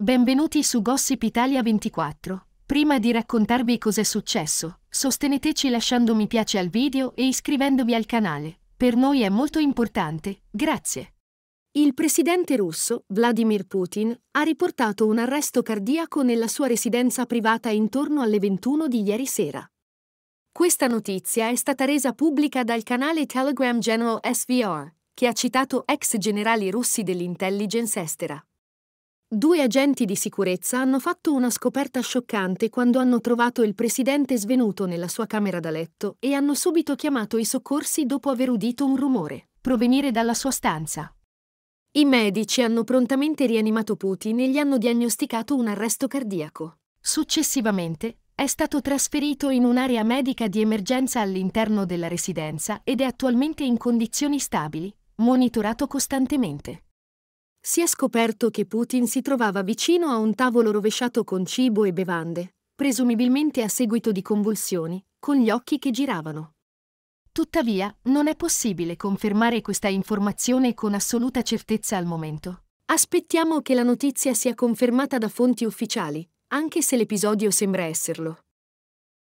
Benvenuti su Gossip Italia 24. Prima di raccontarvi cos'è successo, sosteneteci lasciando mi piace al video e iscrivendovi al canale. Per noi è molto importante, grazie. Il presidente russo, Vladimir Putin, ha riportato un arresto cardiaco nella sua residenza privata intorno alle 21 di ieri sera. Questa notizia è stata resa pubblica dal canale Telegram General SVR, che ha citato ex generali russi dell'intelligence estera. Due agenti di sicurezza hanno fatto una scoperta scioccante quando hanno trovato il presidente svenuto nella sua camera da letto e hanno subito chiamato i soccorsi dopo aver udito un rumore provenire dalla sua stanza. I medici hanno prontamente rianimato Putin e gli hanno diagnosticato un arresto cardiaco. Successivamente è stato trasferito in un'area medica di emergenza all'interno della residenza ed è attualmente in condizioni stabili, monitorato costantemente si è scoperto che Putin si trovava vicino a un tavolo rovesciato con cibo e bevande, presumibilmente a seguito di convulsioni, con gli occhi che giravano. Tuttavia, non è possibile confermare questa informazione con assoluta certezza al momento. Aspettiamo che la notizia sia confermata da fonti ufficiali, anche se l'episodio sembra esserlo.